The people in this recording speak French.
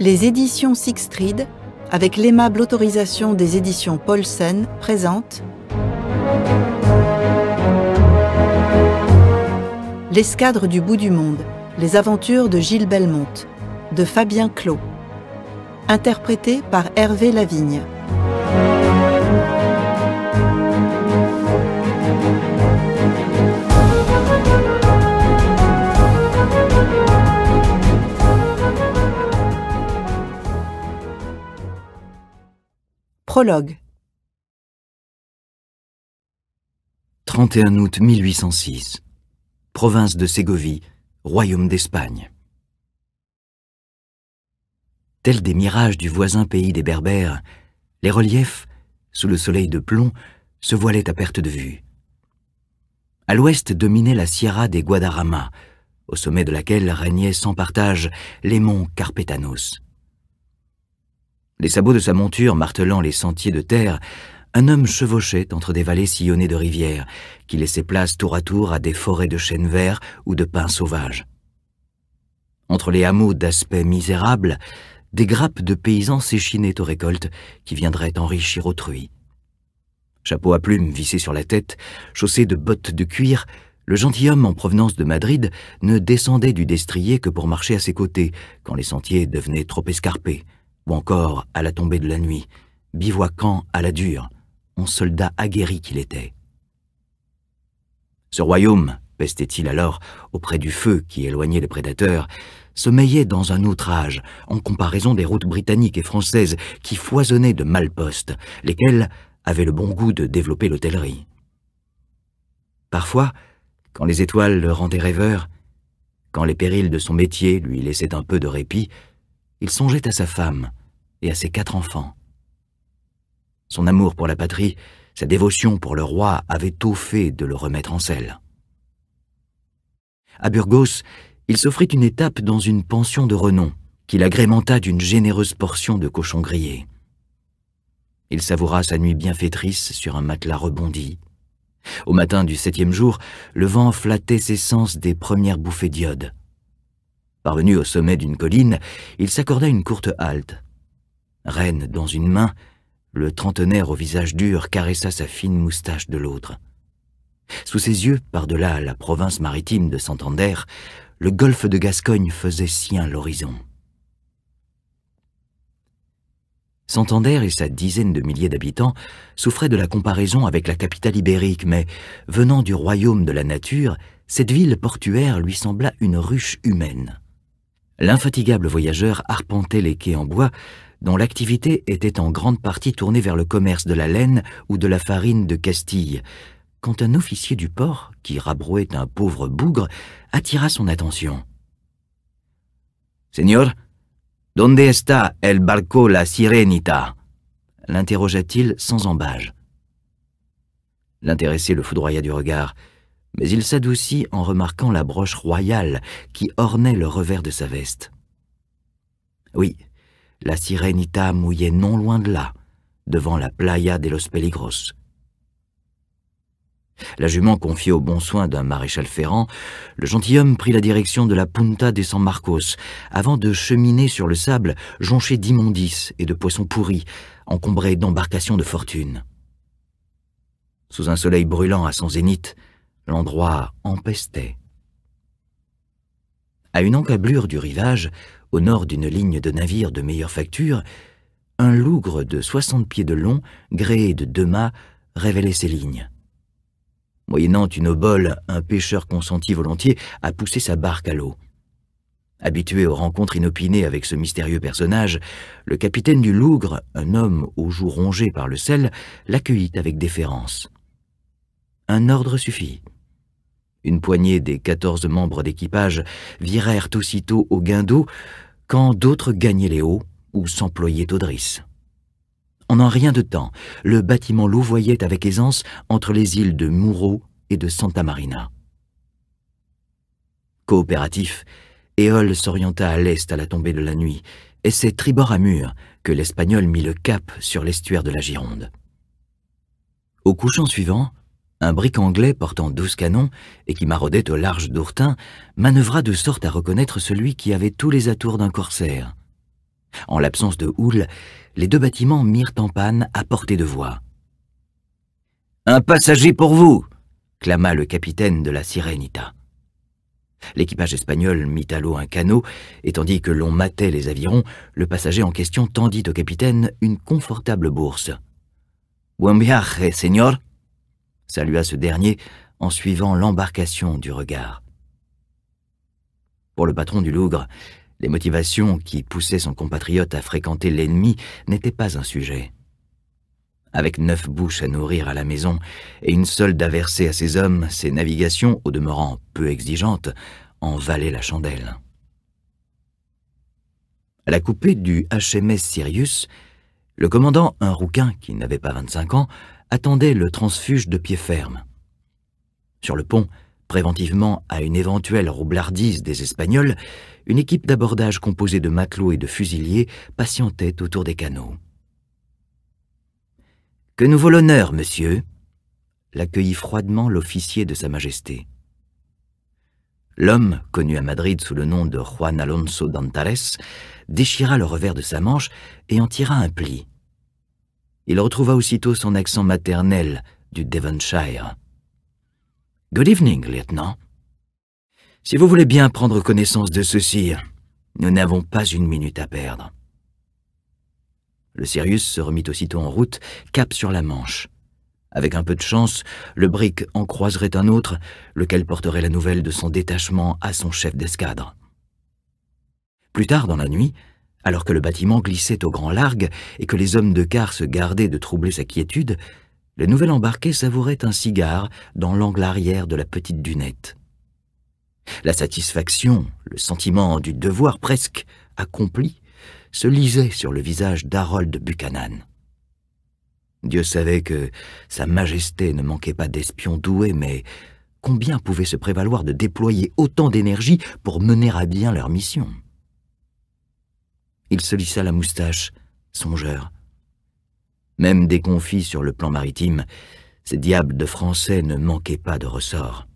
Les éditions Sixtrid, avec l'aimable autorisation des éditions Paulsen, présentent L'escadre du bout du monde, les aventures de Gilles Belmonte, de Fabien Clos, interprété par Hervé Lavigne. Prologue 31 août 1806 Province de Ségovie, Royaume d'Espagne Tels des mirages du voisin pays des Berbères, les reliefs, sous le soleil de plomb, se voilaient à perte de vue. À l'ouest dominait la sierra des Guadarrama, au sommet de laquelle régnaient sans partage les monts Carpetanos les sabots de sa monture martelant les sentiers de terre, un homme chevauchait entre des vallées sillonnées de rivières, qui laissaient place tour à tour à des forêts de chênes verts ou de pins sauvages. Entre les hameaux d'aspect misérable, des grappes de paysans s'échinaient aux récoltes qui viendraient enrichir autrui. Chapeau à plumes vissé sur la tête, chaussé de bottes de cuir, le gentilhomme en provenance de Madrid ne descendait du destrier que pour marcher à ses côtés, quand les sentiers devenaient trop escarpés, ou encore à la tombée de la nuit, bivouaquant à la dure, en soldat aguerri qu'il était. Ce royaume, pestait-il alors, auprès du feu qui éloignait les prédateurs, sommeillait dans un outrage en comparaison des routes britanniques et françaises qui foisonnaient de malpostes, lesquelles avaient le bon goût de développer l'hôtellerie. Parfois, quand les étoiles le rendaient rêveur, quand les périls de son métier lui laissaient un peu de répit, il songeait à sa femme et à ses quatre enfants. Son amour pour la patrie, sa dévotion pour le roi avaient tôt fait de le remettre en selle. À Burgos, il s'offrit une étape dans une pension de renom, qu'il agrémenta d'une généreuse portion de cochon grillé. Il savoura sa nuit bienfaitrice sur un matelas rebondi. Au matin du septième jour, le vent flattait ses sens des premières bouffées d'iode. Parvenu au sommet d'une colline, il s'accorda une courte halte. Reine dans une main, le trentenaire au visage dur caressa sa fine moustache de l'autre. Sous ses yeux, par-delà la province maritime de Santander, le golfe de Gascogne faisait sien l'horizon. Santander et sa dizaine de milliers d'habitants souffraient de la comparaison avec la capitale ibérique, mais, venant du royaume de la nature, cette ville portuaire lui sembla une ruche humaine l'infatigable voyageur arpentait les quais en bois, dont l'activité était en grande partie tournée vers le commerce de la laine ou de la farine de Castille, quand un officier du port, qui rabrouait un pauvre bougre, attira son attention. « Señor, ¿dónde está el barco la sirenita ?» l'interrogea-t-il sans embâge. L'intéressé le foudroya du regard — mais il s'adoucit en remarquant la broche royale qui ornait le revers de sa veste. Oui, la Sirenita mouillait non loin de là, devant la Playa de los Peligros. La jument confiée au bon soin d'un maréchal ferrant, le gentilhomme prit la direction de la Punta de San Marcos, avant de cheminer sur le sable jonché d'immondices et de poissons pourris, encombrés d'embarcations de fortune. Sous un soleil brûlant à son zénith, l'endroit empestait. À une encablure du rivage, au nord d'une ligne de navires de meilleure facture, un lougre de soixante pieds de long, gréé de deux mâts, révélait ses lignes. Moyennant une obole, un pêcheur consentit volontiers à pousser sa barque à l'eau. Habitué aux rencontres inopinées avec ce mystérieux personnage, le capitaine du Lougre, un homme aux joues rongées par le sel, l'accueillit avec déférence. Un ordre suffit. Une poignée des quatorze membres d'équipage virèrent aussitôt au guindeau, quand d'autres gagnaient les hauts ou s'employaient aux drisses. En un rien de temps, le bâtiment louvoyait avec aisance entre les îles de Mouro et de Santa Marina. Coopératif, Éole s'orienta à l'est à la tombée de la nuit, et c'est tribord à mur que l'Espagnol mit le cap sur l'estuaire de la Gironde. Au couchant suivant, un brick anglais portant douze canons et qui maraudait au large d'Ourtin, manœuvra de sorte à reconnaître celui qui avait tous les atours d'un corsaire. En l'absence de houle, les deux bâtiments mirent en panne à portée de voix. « Un passager pour vous !» clama le capitaine de la Sirenita. L'équipage espagnol mit à l'eau un canot, et tandis que l'on matait les avirons, le passager en question tendit au capitaine une confortable bourse. « Buen viaje, señor !» salua ce dernier en suivant l'embarcation du regard. Pour le patron du Lougre, les motivations qui poussaient son compatriote à fréquenter l'ennemi n'étaient pas un sujet. Avec neuf bouches à nourrir à la maison et une solde à verser à ses hommes, ses navigations, au demeurant peu exigeantes, en valaient la chandelle. À la coupée du HMS Sirius, le commandant, un rouquin qui n'avait pas 25 ans, attendait le transfuge de pied ferme. Sur le pont, préventivement à une éventuelle roublardise des Espagnols, une équipe d'abordage composée de matelots et de fusiliers patientait autour des canaux. « Que nous vaut l'honneur, monsieur ?» l'accueillit froidement l'officier de Sa Majesté. L'homme, connu à Madrid sous le nom de Juan Alonso d'Antares, déchira le revers de sa manche et en tira un pli il retrouva aussitôt son accent maternel du Devonshire. Good evening, lieutenant. Si vous voulez bien prendre connaissance de ceci, nous n'avons pas une minute à perdre. Le Sirius se remit aussitôt en route, cap sur la Manche. Avec un peu de chance, le brick en croiserait un autre, lequel porterait la nouvelle de son détachement à son chef d'escadre. Plus tard dans la nuit, alors que le bâtiment glissait au grand largue et que les hommes de car se gardaient de troubler sa quiétude, le nouvel embarqué savourait un cigare dans l'angle arrière de la petite dunette. La satisfaction, le sentiment du devoir presque accompli, se lisait sur le visage d'Harold Buchanan. Dieu savait que Sa Majesté ne manquait pas d'espions doués, mais combien pouvait se prévaloir de déployer autant d'énergie pour mener à bien leur mission il se lissa la moustache, songeur. Même déconfit sur le plan maritime, ces diables de Français ne manquaient pas de ressort.